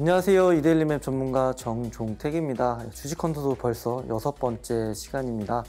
안녕하세요. 이데일리맵 전문가 정종택입니다. 주식 컨터도 벌써 여섯 번째 시간입니다.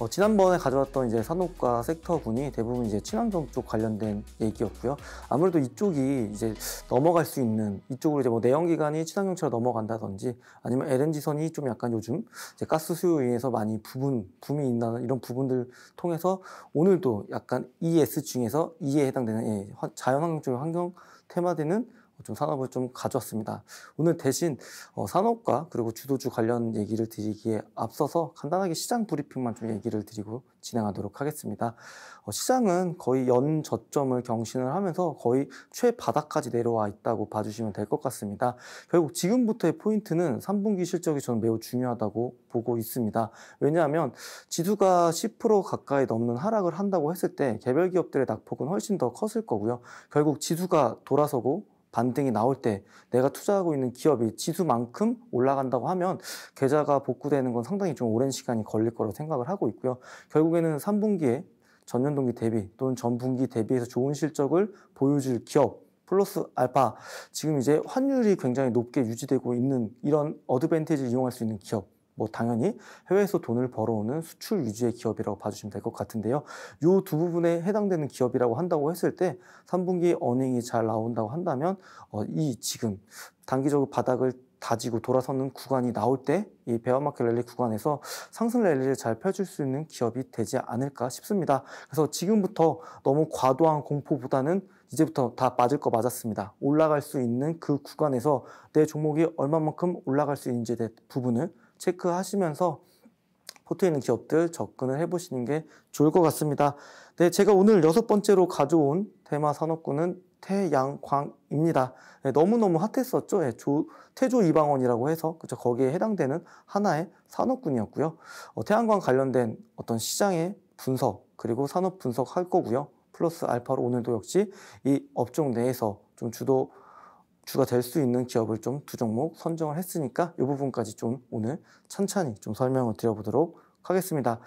어, 지난번에 가져왔던 이제 산업과 섹터군이 대부분 이제 친환경 쪽 관련된 얘기였고요. 아무래도 이쪽이 이제 넘어갈 수 있는 이쪽으로 이제 뭐 내연기관이 친환경차로 넘어간다든지 아니면 LNG선이 좀 약간 요즘 가스 수요에 의해서 많이 부분 붐이 있는 이런 부분들 통해서 오늘도 약간 ES 중에서 E에 해당되는 예, 자연환경 쪽의 환경 테마되는 좀 산업을 좀 가져왔습니다. 오늘 대신 어, 산업과 그리고 주도주 관련 얘기를 드리기에 앞서서 간단하게 시장 브리핑만 좀 얘기를 드리고 진행하도록 하겠습니다. 어, 시장은 거의 연 저점을 경신을 하면서 거의 최바닥까지 내려와 있다고 봐주시면 될 것 같습니다. 결국 지금부터의 포인트는 3분기 실적이 저는 매우 중요하다고 보고 있습니다. 왜냐하면 지수가 10% 가까이 넘는 하락을 한다고 했을 때 개별 기업들의 낙폭은 훨씬 더 컸을 거고요. 결국 지수가 돌아서고 반등이 나올 때 내가 투자하고 있는 기업이 지수만큼 올라간다고 하면 계좌가 복구되는 건 상당히 좀 오랜 시간이 걸릴 거라고 생각을 하고 있고요. 결국에는 3분기에 전년 동기 대비 또는 전 분기 대비해서 좋은 실적을 보여줄 기업 플러스 알파 지금 이제 환율이 굉장히 높게 유지되고 있는 이런 어드밴티지를 이용할 수 있는 기업 뭐 당연히 해외에서 돈을 벌어오는 수출 위주의 기업이라고 봐주시면 될 것 같은데요. 요 두 부분에 해당되는 기업이라고 한다고 했을 때 3분기 어닝이 잘 나온다고 한다면 어, 이 지금 단기적으로 바닥을 다지고 돌아서는 구간이 나올 때이 베어마켓 랠리 구간에서 상승 랠리를 잘 펼칠 수 있는 기업이 되지 않을까 싶습니다. 그래서 지금부터 너무 과도한 공포보다는 이제부터 다 맞을 거 맞았습니다. 올라갈 수 있는 그 구간에서 내 종목이 얼마만큼 올라갈 수 있는지에 대해 부분을 체크하시면서 포트 있는 기업들 접근을 해보시는 게 좋을 것 같습니다. 네, 제가 오늘 여섯 번째로 가져온 테마 산업군은 태양광입니다. 네, 너무너무 핫했었죠. 네, 조, 태조 이방원이라고 해서 그쵸, 거기에 해당되는 하나의 산업군이었고요. 어, 태양광 관련된 어떤 시장의 분석 그리고 산업 분석할 거고요. 플러스 알파로 오늘도 역시 이 업종 내에서 좀 주도 주가 될 수 있는 기업을 좀 두 종목 선정을 했으니까 이 부분까지 좀 오늘 천천히 좀 설명을 드려보도록 하겠습니다.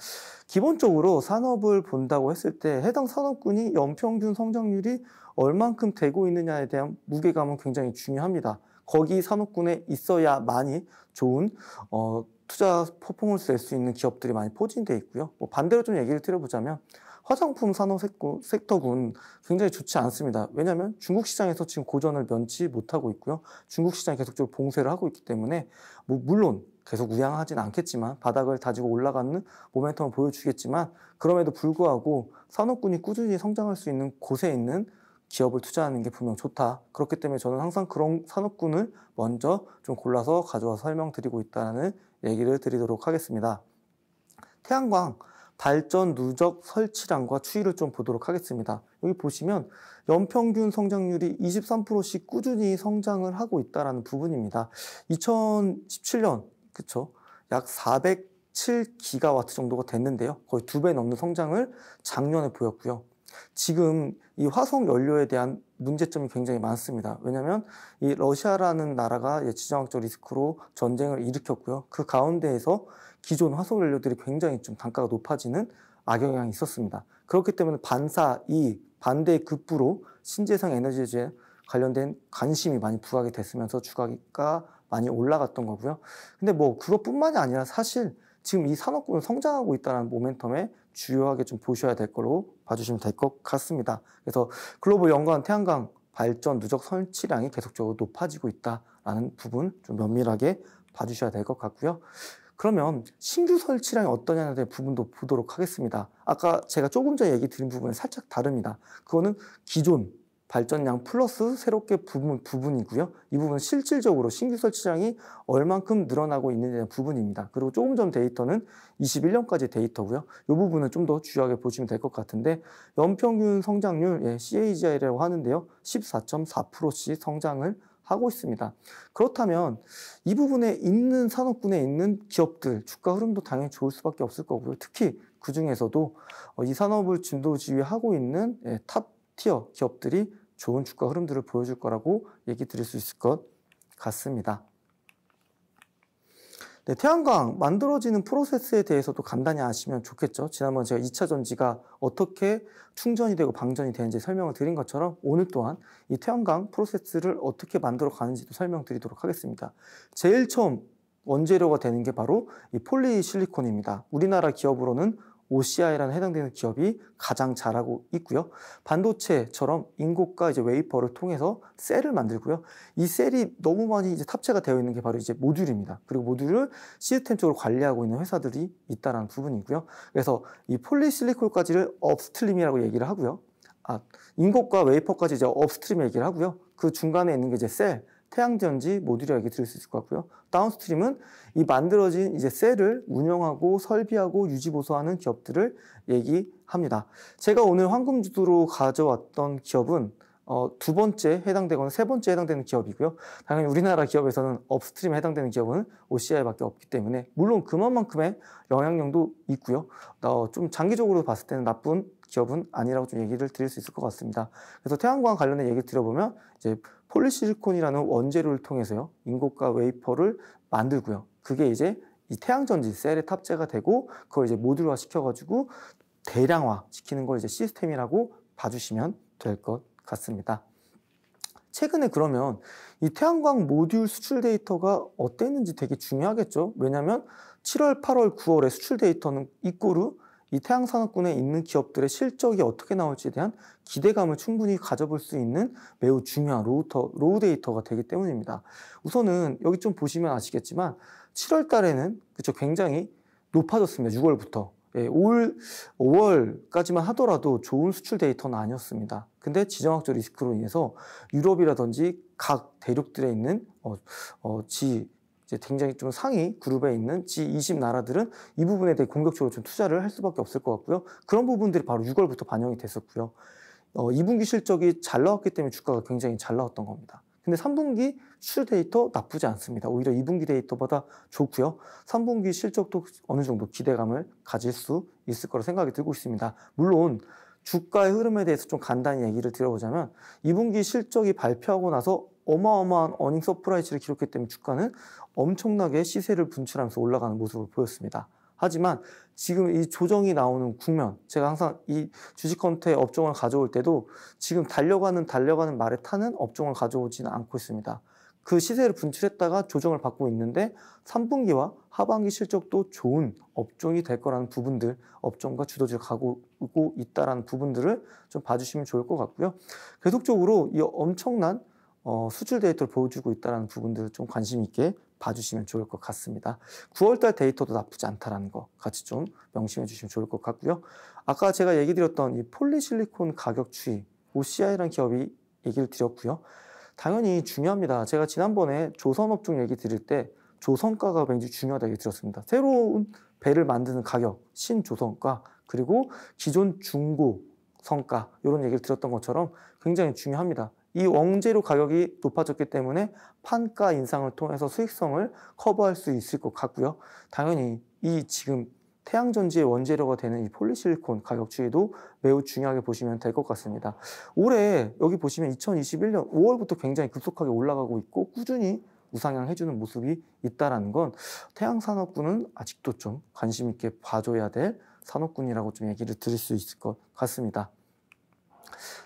기본적으로 산업을 본다고 했을 때 해당 산업군이 연평균 성장률이 얼만큼 되고 있느냐에 대한 무게감은 굉장히 중요합니다. 거기 산업군에 있어야많이 좋은 어, 투자 퍼포먼스 낼수 있는 기업들이 많이 포진되어 있고요. 뭐 반대로 좀 얘기를 드려보자면 화장품 산업 섹터군 굉장히 좋지 않습니다. 왜냐하면 중국 시장에서 지금 고전을 면치 못하고 있고요. 중국 시장이 계속적으로 봉쇄를 하고 있기 때문에 뭐 물론 계속 우양하진 않겠지만 바닥을 다지고 올라가는 모멘텀을 보여주겠지만 그럼에도 불구하고 산업군이 꾸준히 성장할 수 있는 곳에 있는 기업을 투자하는 게 분명 좋다. 그렇기 때문에 저는 항상 그런 산업군을 먼저 좀 골라서 가져와서 설명드리고 있다는 얘기를 드리도록 하겠습니다. 태양광 발전 누적 설치량과 추이를 좀 보도록 하겠습니다. 여기 보시면 연평균 성장률이 23%씩 꾸준히 성장을 하고 있다는 부분입니다. 2017년 그쵸? 약 407기가와트 정도가 됐는데요. 거의 두 배 넘는 성장을 작년에 보였고요. 지금 이 화석 연료에 대한 문제점이 굉장히 많습니다. 왜냐하면 이 러시아라는 나라가 지정학적 리스크로 전쟁을 일으켰고요. 그 가운데에서 기존 화석 연료들이 굉장히 좀 단가가 높아지는 악영향이 있었습니다. 그렇기 때문에 반사 이 반대의 급부로 신재생 에너지에 관련된 관심이 많이 부각이 됐으면서 주가가 많이 올라갔던 거고요. 근데 뭐 그것뿐만이 아니라 사실 지금 이 산업군은 성장하고 있다는 모멘텀에 주요하게 좀 보셔야 될 거로 봐주시면 될 것 같습니다. 그래서 글로벌 연관 태양광 발전 누적 설치량이 계속적으로 높아지고 있다라는 부분 좀 면밀하게 봐주셔야 될 것 같고요. 그러면 신규 설치량이 어떠냐는 부분도 보도록 하겠습니다. 아까 제가 조금 전에 얘기 드린 부분은 살짝 다릅니다. 그거는 기존 발전량 플러스 새롭게 부분, 부분이고요. 이 부분은 실질적으로 신규 설치량이 얼만큼 늘어나고 있는지 부분입니다. 그리고 조금 전 데이터는 21년까지 데이터고요. 이 부분은 좀 더 주요하게 보시면 될 것 같은데 연평균 성장률 예, CAGR이라고 하는데요. 14.4%씩 성장을 하고 있습니다. 그렇다면 이 부분에 있는 산업군에 있는 기업들 주가 흐름도 당연히 좋을 수밖에 없을 거고요. 특히 그 중에서도 어, 이 산업을 진도 지휘하고 있는 예, 탑 티어 기업들이 좋은 주가 흐름들을 보여줄 거라고 얘기 드릴 수 있을 것 같습니다. 네, 태양광 만들어지는 프로세스에 대해서도 간단히 아시면 좋겠죠. 지난번 제가 2차 전지가 어떻게 충전이 되고 방전이 되는지 설명을 드린 것처럼 오늘 또한 이 태양광 프로세스를 어떻게 만들어 가는지도 설명드리도록 하겠습니다. 제일 처음 원재료가 되는 게 바로 이 폴리실리콘입니다. 우리나라 기업으로는 OCI라는 해당되는 기업이 가장 잘하고 있고요. 반도체처럼 인고가 이제 웨이퍼를 통해서 셀을 만들고요. 이 셀이 너무 많이 이제 탑재가 되어 있는 게 바로 이제 모듈입니다. 그리고 모듈을 시스템 쪽으로 관리하고 있는 회사들이 있다라는 부분이고요. 그래서 이폴리실리콜까지를 업스트림이라고 얘기를 하고요. 아, 인고과 웨이퍼까지 이제 업스트림 얘기를 하고요. 그 중간에 있는 게 이제 셀, 태양전지 모듈이라 이렇게 들을 수 있을 것 같고요. 다운스트림은 이 만들어진 이제 셀을 운영하고 설비하고 유지보수하는 기업들을 얘기합니다. 제가 오늘 황금주도로 가져왔던 기업은 어, 두 번째 해당되거나 세 번째 해당되는 기업이고요. 당연히 우리나라 기업에서는 업스트림에 해당되는 기업은 OCI밖에 없기 때문에 물론 그만큼의 영향력도 있고요. 어, 좀 장기적으로 봤을 때는 나쁜 기업은 아니라고 좀 얘기를 드릴 수 있을 것 같습니다. 그래서 태양광 관련된 얘기를 들어보면 이제 폴리실리콘이라는 원재료를 통해서요 인고가 웨이퍼를 만들고요. 그게 이제 이 태양전지 셀에 탑재가 되고 그걸 이제 모듈화 시켜가지고 대량화 시키는 걸 이제 시스템이라고 봐주시면 될 것 같습니다. 최근에 그러면 이 태양광 모듈 수출 데이터가 어땠는지 되게 중요하겠죠. 왜냐하면 7월, 8월, 9월에 수출 데이터는 이꼬르 이 태양 산업군에 있는 기업들의 실적이 어떻게 나올지에 대한 기대감을 충분히 가져볼 수 있는 매우 중요한 로우터, 로우 데이터가 되기 때문입니다. 우선은 여기 좀 보시면 아시겠지만 7월 달에는 그쵸 굉장히 높아졌습니다. 6월부터. 예, 올 5월까지만 하더라도 좋은 수출 데이터는 아니었습니다. 근데 지정학적 리스크로 인해서 유럽이라든지 각 대륙들에 있는 어, 어, 지 이제 굉장히 좀 상위 그룹에 있는 G20 나라들은 이 부분에 대해 공격적으로 좀 투자를 할 수밖에 없을 것 같고요. 그런 부분들이 바로 6월부터 반영이 됐었고요. 어, 2분기 실적이 잘 나왔기 때문에 주가가 굉장히 잘 나왔던 겁니다. 근데 3분기 출 데이터 나쁘지 않습니다. 오히려 2분기 데이터보다 좋고요. 3분기 실적도 어느 정도 기대감을 가질 수 있을 거라 생각이 들고 있습니다. 물론 주가의 흐름에 대해서 좀 간단히 얘기를 드려보자면 2분기 실적이 발표하고 나서 어마어마한 어닝 서프라이즈를 기록했기 때문에 주가는 엄청나게 시세를 분출하면서 올라가는 모습을 보였습니다. 하지만 지금 이 조정이 나오는 국면, 제가 항상 이 주식 컨트의 업종을 가져올 때도 지금 달려가는 달려가는 말에 타는 업종을 가져오지는 않고 있습니다. 그 시세를 분출했다가 조정을 받고 있는데 3분기와 하반기 실적도 좋은 업종이 될 거라는 부분들, 업종과 주도주를 가고 있다라는 부분들을 좀 봐주시면 좋을 것 같고요. 계속적으로 이 엄청난 어, 수출 데이터를 보여주고 있다는 부분들을 좀 관심 있게 봐주시면 좋을 것 같습니다. 9월달 데이터도 나쁘지 않다라는 거 같이 좀 명심해 주시면 좋을 것 같고요. 아까 제가 얘기 드렸던 이 폴리실리콘 가격 추이, OCI라는 기업이 얘기를 드렸고요. 당연히 중요합니다. 제가 지난번에 조선업 종 얘기 드릴 때 조선가가 굉장히 중요하다 고 얘기 드렸습니다. 새로운 배를 만드는 가격, 신조선가, 그리고 기존 중고 성가 이런 얘기를 드렸던 것처럼 굉장히 중요합니다. 이 원재료 가격이 높아졌기 때문에 판가 인상을 통해서 수익성을 커버할 수 있을 것 같고요. 당연히 이 지금 태양전지의 원재료가 되는 이 폴리실리콘 가격 추이도 매우 중요하게 보시면 될 것 같습니다. 올해 여기 보시면 2021년 5월부터 굉장히 급속하게 올라가고 있고 꾸준히 우상향 해주는 모습이 있다라는 건 태양산업군은 아직도 좀 관심 있게 봐줘야 될 산업군이라고 좀 얘기를 드릴 수 있을 것 같습니다.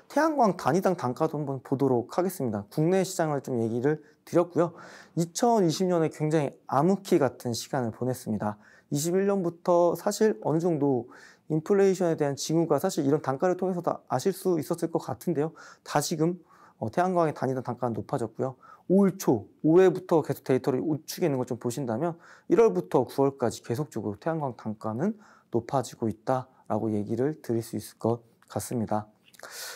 태양광 단위당 단가도 한번 보도록 하겠습니다. 국내 시장을 좀 얘기를 드렸고요. 2020년에 굉장히 암흑기 같은 시간을 보냈습니다. 21년부터 사실 어느 정도 인플레이션에 대한 징후가 사실 이런 단가를 통해서 다 아실 수 있었을 것 같은데요. 다시금 어, 태양광의 단위당 단가는 높아졌고요. 5월 초, 5회부터 계속 데이터를 우측에 있는 걸 좀 보신다면 1월부터 9월까지 계속적으로 태양광 단가는 높아지고 있다라고 얘기를 드릴 수 있을 것 같습니다.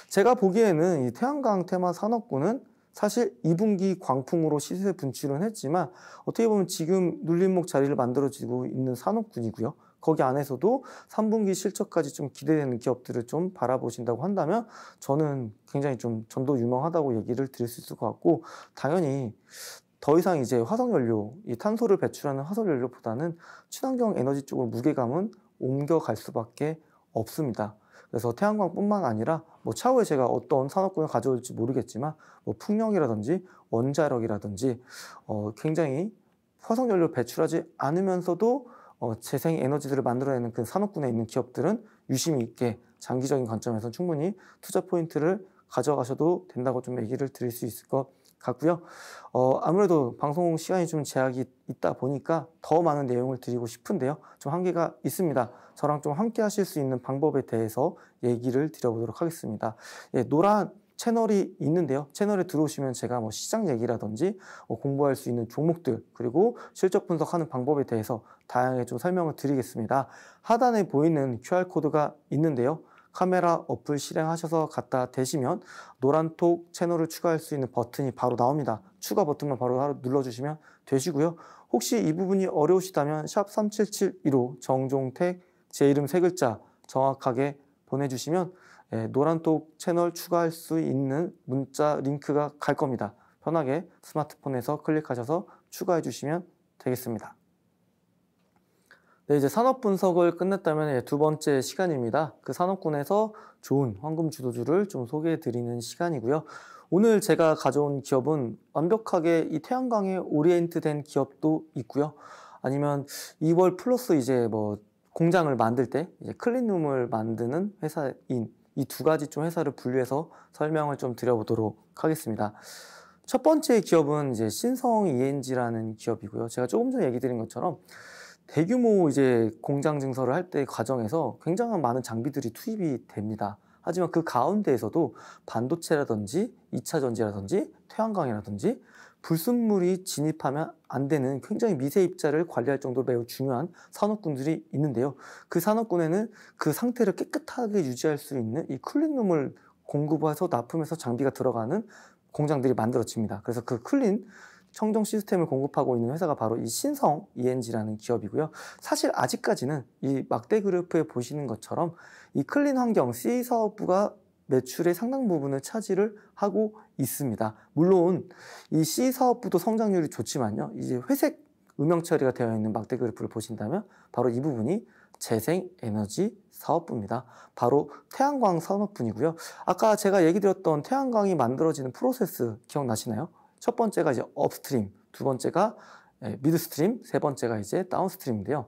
제가 보기에는 이 태양광 테마 산업군은 사실 2분기 광풍으로 시세 분출은 했지만 어떻게 보면 지금 눌림목 자리를 만들어지고 있는 산업군이고요. 거기 안에서도 3분기 실적까지 좀 기대되는 기업들을 좀 바라보신다고 한다면 저는 굉장히 좀 전도 유명하다고 얘기를 드릴 수 있을 것 같고 당연히 더 이상 이제 화석연료, 이 탄소를 배출하는 화석연료보다는 친환경 에너지 쪽으로 무게감은 옮겨갈 수밖에 없습니다. 그래서 태양광뿐만 아니라 뭐 차후에 제가 어떤 산업군을 가져올지 모르겠지만 뭐 풍력이라든지 원자력이라든지 어 굉장히 화석 연료 배출하지 않으면서도 어 재생 에너지들을 만들어내는 그 산업군에 있는 기업들은 유심히 있게 장기적인 관점에서 충분히 투자 포인트를 가져가셔도 된다고 좀 얘기를 드릴 수 있을 것 같고요. 어, 아무래도 방송 시간이 좀 제약이 있다 보니까 더 많은 내용을 드리고 싶은데요. 좀 한계가 있습니다. 저랑 좀 함께 하실 수 있는 방법에 대해서 얘기를 드려보도록 하겠습니다. 예, 노란 채널이 있는데요. 채널에 들어오시면 제가 뭐 시장 얘기라든지 뭐 공부할 수 있는 종목들 그리고 실적 분석하는 방법에 대해서 다양하게 좀 설명을 드리겠습니다. 하단에 보이는 QR코드가 있는데요. 카메라 어플 실행하셔서 갖다 대시면 노란톡 채널을 추가할 수 있는 버튼이 바로 나옵니다. 추가 버튼만 바로 눌러주시면 되시고요. 혹시 이 부분이 어려우시다면 샵 3771호 정종택 제 이름 세 글자 정확하게 보내주시면 예, 노란톡 채널 추가할 수 있는 문자 링크가 갈 겁니다. 편하게 스마트폰에서 클릭하셔서 추가해 주시면 되겠습니다. 네, 이제 산업 분석을 끝냈다면 두 번째 시간입니다. 그 산업군에서 좋은 황금 주도주를 좀 소개해 드리는 시간이고요. 오늘 제가 가져온 기업은 완벽하게 이 태양광에 오리엔트 된 기업도 있고요. 아니면 2월 플러스 이제 뭐 공장을 만들 때 이제 클린룸을 만드는 회사인 이 두 가지 좀 회사를 분류해서 설명을 좀 드려보도록 하겠습니다. 첫 번째 기업은 이제 신성 ENG라는 기업이고요. 제가 조금 전에 얘기 드린 것처럼 대규모 이제 공장 증설을 할 때 과정에서 굉장한 많은 장비들이 투입이 됩니다. 하지만 그 가운데에서도 반도체라든지 2차 전지라든지 태양광이라든지 불순물이 진입하면 안 되는 굉장히 미세 입자를 관리할 정도로 매우 중요한 산업군들이 있는데요. 그 산업군에는 그 상태를 깨끗하게 유지할 수 있는 이쿨린룸을 공급해서 납품해서 장비가 들어가는 공장들이 만들어집니다. 그래서 그 클린 청정 시스템을 공급하고 있는 회사가 바로 이 신성 ENG라는 기업이고요. 사실 아직까지는 이 막대 그래프에 보시는 것처럼 이 클린 환경 c 사업부가 매출의 상당 부분을 차지를 하고 있습니다. 물론 이 c 사업부도 성장률이 좋지만요. 이제 회색 음영 처리가 되어 있는 막대 그래프를 보신다면 바로 이 부분이 재생 에너지 사업부입니다. 바로 태양광 산업분이고요. 아까 제가 얘기 드렸던 태양광이 만들어지는 프로세스 기억나시나요? 첫 번째가 이제 업스트림, 두 번째가 예, 미드스트림, 세 번째가 이제 다운스트림인데요.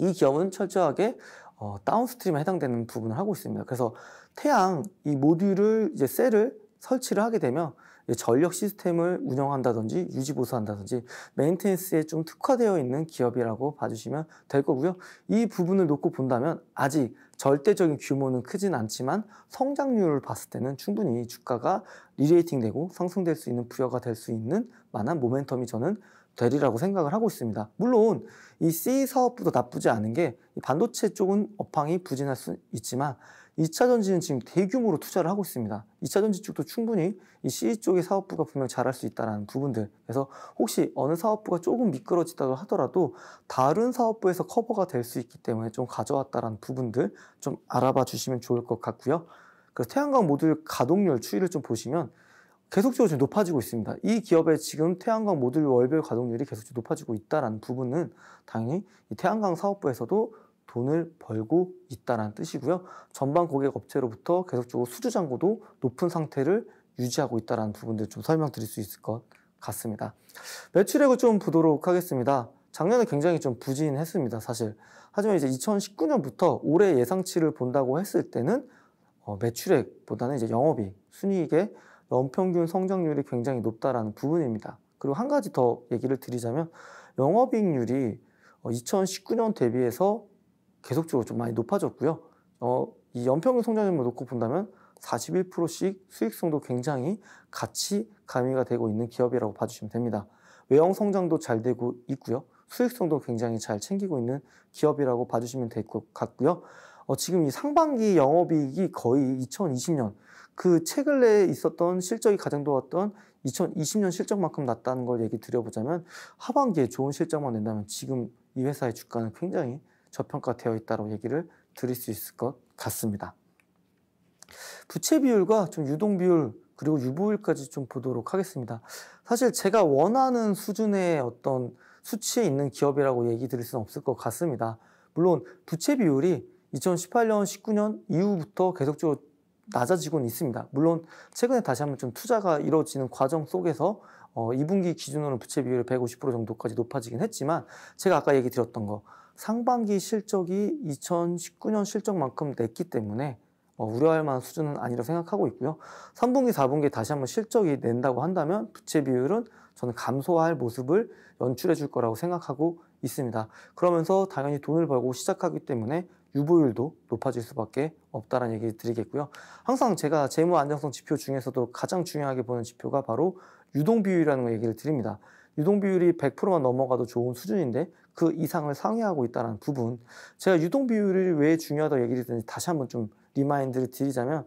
이 기업은 철저하게 어, 다운스트림에 해당되는 부분을 하고 있습니다. 그래서 태양 이 모듈을 이제 셀을 설치를 하게 되면 전력 시스템을 운영한다든지 유지보수한다든지 메인테니스에좀 특화되어 있는 기업이라고 봐주시면 될 거고요. 이 부분을 놓고 본다면 아직 절대적인 규모는 크진 않지만 성장률을 봤을 때는 충분히 주가가 리레이팅되고 상승될 수 있는 부여가 될 수 있는 만한 모멘텀이 저는 되리라고 생각을 하고 있습니다. 물론 이 C 사업부도 나쁘지 않은 게 반도체 쪽은 업황이 부진할 수 있지만 2차 전지는 지금 대규모로 투자를 하고 있습니다. 2차 전지 쪽도 충분히 이 CE 쪽의 사업부가 분명 잘할 수 있다는 부분들. 그래서 혹시 어느 사업부가 조금 미끄러지다고 하더라도 다른 사업부에서 커버가 될 수 있기 때문에 좀 가져왔다라는 부분들 좀 알아봐 주시면 좋을 것 같고요. 그래서 태양광 모듈 가동률 추이를 좀 보시면 계속적으로 좀 높아지고 있습니다. 이 기업의 지금 태양광 모듈 월별 가동률이 계속적으로 높아지고 있다는 부분은 당연히 태양광 사업부에서도 돈을 벌고 있다는 뜻이고요. 전반 고객 업체로부터 계속적으로 수주 잔고도 높은 상태를 유지하고 있다는 부분들 좀 설명드릴 수 있을 것 같습니다. 매출액을 좀 보도록 하겠습니다. 작년에 굉장히 좀 부진했습니다, 사실. 하지만 이제 2019년부터 올해 예상치를 본다고 했을 때는 어, 매출액보다는 이제 영업이익, 순이익의 연평균 성장률이 굉장히 높다라는 부분입니다. 그리고 한 가지 더 얘기를 드리자면 영업이익률이 2019년 어, 대비해서 계속적으로 좀 많이 높아졌고요. 어, 이 연평균 성장률을 놓고 본다면 41%씩 수익성도 굉장히 같이 가미가 되고 있는 기업이라고 봐주시면 됩니다. 외형 성장도 잘 되고 있고요. 수익성도 굉장히 잘 챙기고 있는 기업이라고 봐주시면 될 것 같고요. 어, 지금 이 상반기 영업이익이 거의 2020년 그 최근에 있었던 실적이 가장 좋았던 2020년 실적만큼 낮다는 걸 얘기 드려보자면 하반기에 좋은 실적만 낸다면 지금 이 회사의 주가는 굉장히 저평가되어 있다고 얘기를 드릴 수 있을 것 같습니다. 부채 비율과 좀 유동 비율 그리고 유보율까지 좀 보도록 하겠습니다. 사실 제가 원하는 수준의 어떤 수치에 있는 기업이라고 얘기 드릴 수는 없을 것 같습니다. 물론 부채 비율이 2018년, 19년 이후부터 계속적으로 낮아지고는 있습니다. 물론 최근에 다시 한번 좀 투자가 이루어지는 과정 속에서 어, 2분기 기준으로 부채 비율이 150% 정도까지 높아지긴 했지만 제가 아까 얘기 드렸던 거 상반기 실적이 2019년 실적만큼 냈기 때문에 어, 우려할 만한 수준은 아니라 고 생각하고 있고요. 3분기, 4분기 다시 한번 실적이 낸다고 한다면 부채 비율은 저는 감소할 모습을 연출해 줄 거라고 생각하고 있습니다. 그러면서 당연히 돈을 벌고 시작하기 때문에 유보율도 높아질 수밖에 없다라는 얘기 드리겠고요. 항상 제가 재무 안정성 지표 중에서도 가장 중요하게 보는 지표가 바로 유동 비율이라는 얘기를 드립니다. 유동 비율이 100%만 넘어가도 좋은 수준인데 그 이상을 상회하고 있다는 부분 제가 유동 비율이 왜 중요하다고 얘기를 했는지 다시 한번 좀 리마인드를 드리자면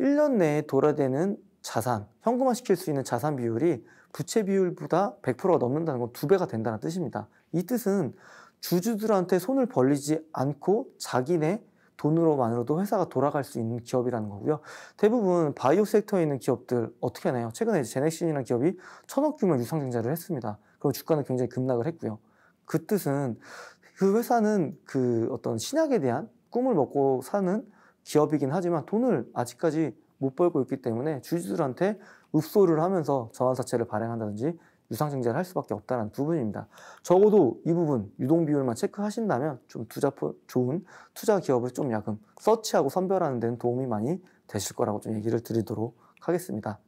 1년 내에 돌아대는 자산, 현금화 시킬 수 있는 자산 비율이 부채 비율보다 100%가 넘는다는 건 두 배가 된다는 뜻입니다. 이 뜻은 주주들한테 손을 벌리지 않고 자기네 돈으로만으로도 회사가 돌아갈 수 있는 기업이라는 거고요. 대부분 바이오 섹터에 있는 기업들 어떻게 하나요? 최근에 제넥신이라는 기업이 천억 규모 유상증자를 했습니다. 그리고 주가는 굉장히 급락을 했고요. 그 뜻은 그 회사는 그 어떤 신약에 대한 꿈을 먹고 사는 기업이긴 하지만 돈을 아직까지 못 벌고 있기 때문에 주주들한테 읍소를 하면서 전환사채를 발행한다든지 유상증자를 할 수밖에 없다는 부분입니다. 적어도 이 부분 유동 비율만 체크하신다면 좀 투자 좋은 투자 기업을 좀 약간 서치하고 선별하는 데는 도움이 많이 되실 거라고 좀 얘기를 드리도록 하겠습니다.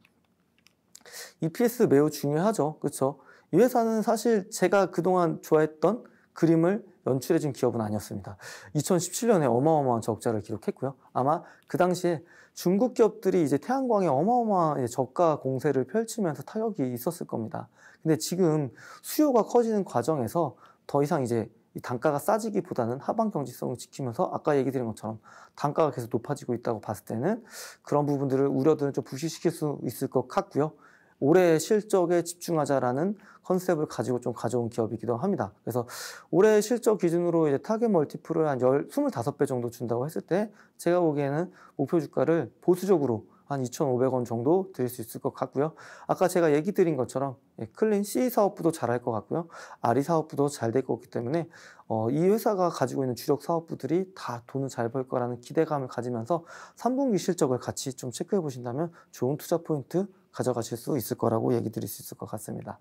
EPS 매우 중요하죠. 그렇죠? 이 회사는 사실 제가 그동안 좋아했던 그림을 연출해준 기업은 아니었습니다. 2017년에 어마어마한 적자를 기록했고요. 아마 그 당시에 중국 기업들이 이제 태양광에 어마어마한 저가 공세를 펼치면서 타격이 있었을 겁니다. 근데 지금 수요가 커지는 과정에서 더 이상 이제 단가가 싸지기보다는 하방 경직성을 지키면서 아까 얘기 드린 것처럼 단가가 계속 높아지고 있다고 봤을 때는 그런 부분들을 우려들을좀부실시킬수 있을 것 같고요. 올해 실적에 집중하자라는 컨셉을 가지고 좀 가져온 기업이기도 합니다. 그래서 올해 실적 기준으로 이제 타겟 멀티플을 한 10, 25배 정도 준다고 했을 때 제가 보기에는 목표 주가를 보수적으로 한 2,500원 정도 드릴 수 있을 것 같고요. 아까 제가 얘기 드린 것처럼 예, 클린 C 사업부도 잘할 것 같고요. 아리 사업부도 잘 될 것 같기 때문에 어, 이 회사가 가지고 있는 주력 사업부들이 다 돈을 잘 벌 거라는 기대감을 가지면서 3분기 실적을 같이 좀 체크해 보신다면 좋은 투자 포인트 가져가실 수 있을 거라고 얘기 드릴 수 있을 것 같습니다.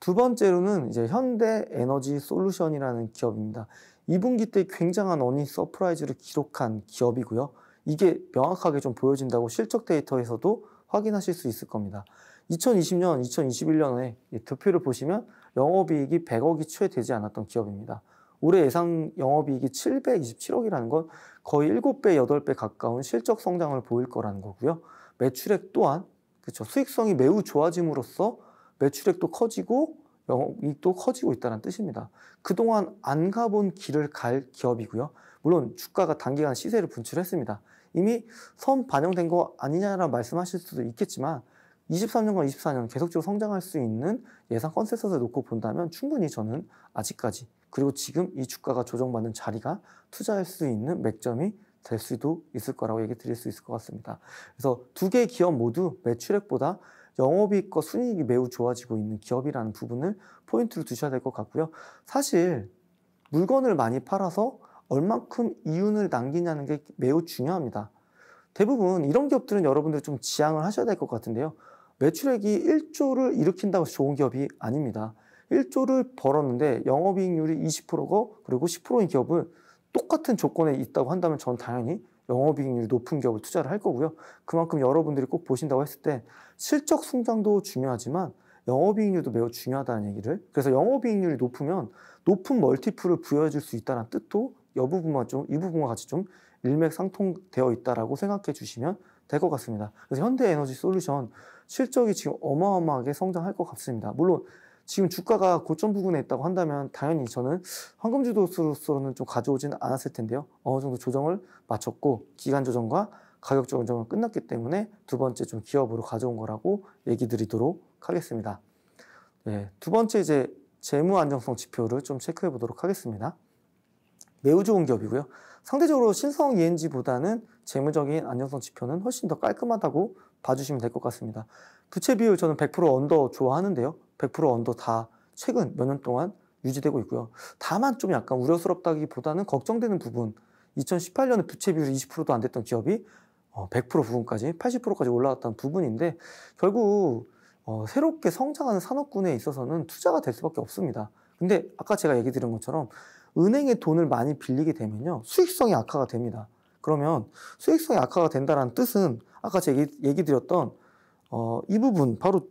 두 번째로는 이제 현대 에너지 솔루션이라는 기업입니다. 2분기 때 굉장한 어닝 서프라이즈를 기록한 기업이고요. 이게 명확하게 좀 보여진다고 실적 데이터에서도 확인하실 수 있을 겁니다. 2020년, 2021년에 도표를 보시면 영업이익이 100억이 채되지 않았던 기업입니다. 올해 예상 영업이익이 727억이라는 건 거의 7배, 8배 가까운 실적 성장을 보일 거라는 거고요. 매출액 또한 그렇죠. 수익성이 매우 좋아짐으로써 매출액도 커지고 영업이익도 커지고 있다는 뜻입니다. 그동안 안 가본 길을 갈 기업이고요. 물론 주가가 단기간 시세를 분출했습니다. 이미 선 반영된 거 아니냐라 말씀하실 수도 있겠지만 23년과 24년 계속적으로 성장할 수 있는 예상 컨센서를 놓고 본다면 충분히 저는 아직까지 그리고 지금 이 주가가 조정받는 자리가 투자할 수 있는 맥점이 될 수도 있을 거라고 얘기 드릴 수 있을 것 같습니다. 그래서 두 개의 기업 모두 매출액보다 영업이익과 순이익이 매우 좋아지고 있는 기업이라는 부분을 포인트로 두셔야 될 것 같고요. 사실 물건을 많이 팔아서 얼만큼 이윤을 남기냐는 게 매우 중요합니다. 대부분 이런 기업들은 여러분들 좀 지향을 하셔야 될 것 같은데요. 매출액이 1조를 일으킨다고 좋은 기업이 아닙니다. 1조를 벌었는데 영업이익률이 20%고 그리고 10%인 기업을 똑같은 조건에 있다고 한다면 저는 당연히 영업이익률 높은 기업을 투자를 할 거고요. 그만큼 여러분들이 꼭 보신다고 했을 때 실적 성장도 중요하지만 영업이익률도 매우 중요하다는 얘기를 그래서 영업이익률이 높으면 높은 멀티플을 부여해줄 수 있다는 뜻도 여부분만 좀이 부분과 같이 좀 일맥상통되어 있다라고 생각해 주시면 될 것 같습니다. 그래서 현대에너지 솔루션 실적이 지금 어마어마하게 성장할 것 같습니다. 물론 지금 주가가 고점 부근에 있다고 한다면 당연히 저는 황금지도수로서는좀가져오진 않았을 텐데요. 어느 정도 조정을 마쳤고 기간 조정과 가격 조정은 끝났기 때문에 두 번째 좀 기업으로 가져온 거라고 얘기 드리도록 하겠습니다. 네, 두 번째 이제 재무 안정성 지표를 좀 체크해 보도록 하겠습니다. 매우 좋은 기업이고요. 상대적으로 신성 ENG보다는 재무적인 안정성 지표는 훨씬 더 깔끔하다고 봐주시면 될 것 같습니다. 부채 비율 저는 100% 언더 좋아하는데요. 100% 언더 다 최근 몇 년 동안 유지되고 있고요. 다만 좀 약간 우려스럽다기보다는 걱정되는 부분 2018년에 부채 비율이 20%도 안 됐던 기업이 100% 어, 부분까지 80%까지 올라왔다는 부분인데 결국 어, 새롭게 성장하는 산업군에 있어서는 투자가 될 수밖에 없습니다. 근데 아까 제가 얘기 드린 것처럼 은행에 돈을 많이 빌리게 되면요 수익성이 악화가 됩니다. 그러면 수익성이 악화가 된다는 뜻은 아까 제가 얘기, 얘기 드렸던 어, 이 부분 바로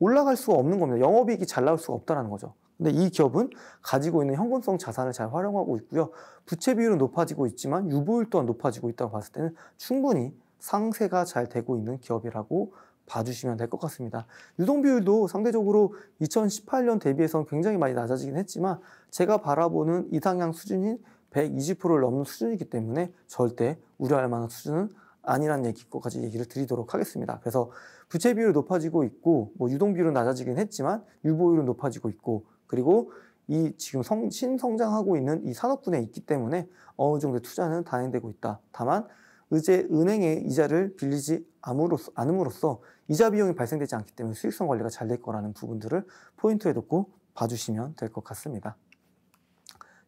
올라갈 수가 없는 겁니다. 영업이익이 잘 나올 수가 없다는 거죠. 근데 이 기업은 가지고 있는 현금성 자산을 잘 활용하고 있고요. 부채 비율은 높아지고 있지만 유보율 또한 높아지고 있다고 봤을 때는 충분히 상세가 잘 되고 있는 기업이라고 봐주시면 될 것 같습니다. 유동 비율도 상대적으로 2018년 대비해서는 굉장히 많이 낮아지긴 했지만 제가 바라보는 이상향 수준인 120%를 넘는 수준이기 때문에 절대 우려할 만한 수준은 아니라는 얘기까지 얘기를 드리도록 하겠습니다. 그래서 부채 비율이 높아지고 있고 뭐 유동 비율은 낮아지긴 했지만 유보율은 높아지고 있고 그리고 이 지금 성, 신성장하고 있는 이 산업군에 있기 때문에 어느 정도 투자는 단행되고 있다. 다만 이제 은행의 이자를 빌리지 않음으로써, 않음으로써 이자 비용이 발생되지 않기 때문에 수익성 관리가 잘 될 거라는 부분들을 포인트에 놓고 봐주시면 될 것 같습니다.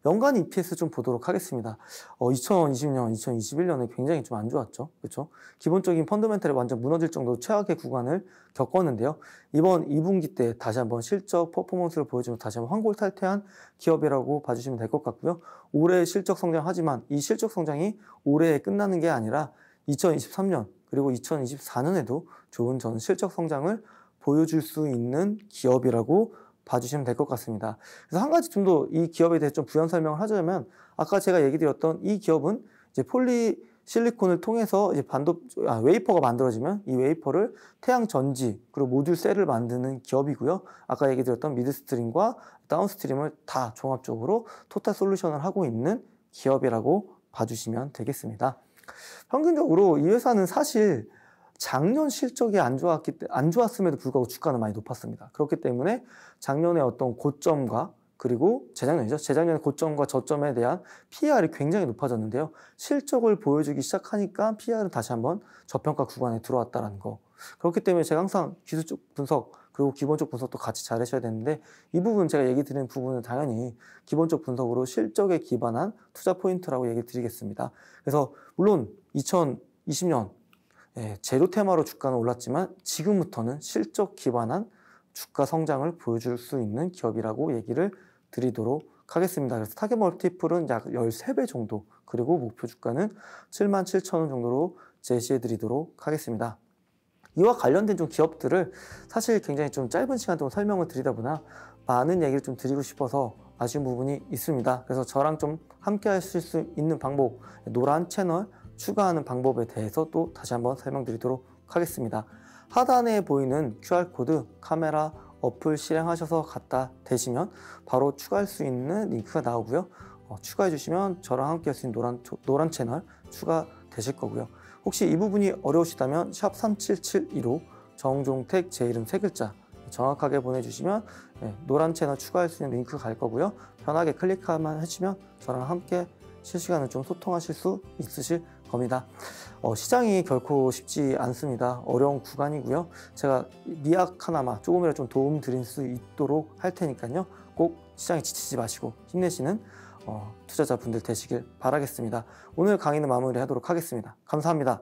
연간 EPS 좀 보도록 하겠습니다. 어, 2020년, 2021년에 굉장히 좀 안 좋았죠. 그렇죠? 기본적인 펀더멘탈이 완전 무너질 정도로 최악의 구간을 겪었는데요. 이번 2분기 때 다시 한번 실적 퍼포먼스를 보여주면 다시 한번 환골탈태한 기업이라고 봐주시면 될 것 같고요. 올해 실적 성장하지만 이 실적 성장이 올해에 끝나는 게 아니라 2023년 그리고 2024년에도 좋은 전 실적 성장을 보여줄 수 있는 기업이라고 봐주시면 될 것 같습니다. 그래서 한 가지 좀 더 이 기업에 대해서 좀 부연 설명을 하자면 아까 제가 얘기 드렸던 이 기업은 이제 폴리 실리콘을 통해서 이제 반도 아, 웨이퍼가 만들어지면 이 웨이퍼를 태양 전지 그리고 모듈 셀을 만드는 기업이고요. 아까 얘기 드렸던 미드스트림과 다운스트림을 다 종합적으로 토탈 솔루션을 하고 있는 기업이라고 봐주시면 되겠습니다. 평균적으로 이 회사는 사실 작년 실적이 안 좋았기 안 좋았음에도 불구하고 주가는 많이 높았습니다. 그렇기 때문에 작년에 어떤 고점과 그리고 재작년이죠. 재작년의 고점과 저점에 대한 PR이 굉장히 높아졌는데요. 실적을 보여주기 시작하니까 PR은 다시 한번 저평가 구간에 들어왔다는 라 거. 그렇기 때문에 제가 항상 기술적 분석 그리고 기본적 분석도 같이 잘 하셔야 되는데 이 부분 제가 얘기 드리는 부분은 당연히 기본적 분석으로 실적에 기반한 투자 포인트라고 얘기 드리겠습니다. 그래서 물론 2020년 예, 제로 테마로 주가는 올랐지만 지금부터는 실적 기반한 주가 성장을 보여줄 수 있는 기업이라고 얘기를 드리도록 하겠습니다. 그래서 타겟 멀티플은 약 13배 정도 그리고 목표 주가는 7만 7천 원 정도로 제시해 드리도록 하겠습니다. 이와 관련된 좀 기업들을 사실 굉장히 좀 짧은 시간 동안 설명을 드리다 보나 많은 얘기를 좀 드리고 싶어서 아쉬운 부분이 있습니다. 그래서 저랑 좀 함께 하실 수 있는 방법, 노란 채널 추가하는 방법에 대해서 또 다시 한번 설명드리도록 하겠습니다. 하단에 보이는 QR코드 카메라 어플 실행하셔서 갖다 대시면 바로 추가할 수 있는 링크가 나오고요. 어, 추가해 주시면 저랑 함께 할 수 있는 노란, 노란 채널 추가 되실 거고요. 혹시 이 부분이 어려우시다면 샵 3772로 정종택 제 이름 세 글자 정확하게 보내주시면 예, 노란 채널 추가할 수 있는 링크 갈 거고요. 편하게 클릭만 하시면 저랑 함께 실시간을좀 소통하실 수 있으실 겁니다. 어, 시장이 결코 쉽지 않습니다. 어려운 구간이고요. 제가 미약 하나마 조금이라도 좀 도움 드릴 수 있도록 할 테니까요. 꼭 시장에 지치지 마시고 힘내시는 어, 투자자분들 되시길 바라겠습니다. 오늘 강의는 마무리하도록 하겠습니다. 감사합니다.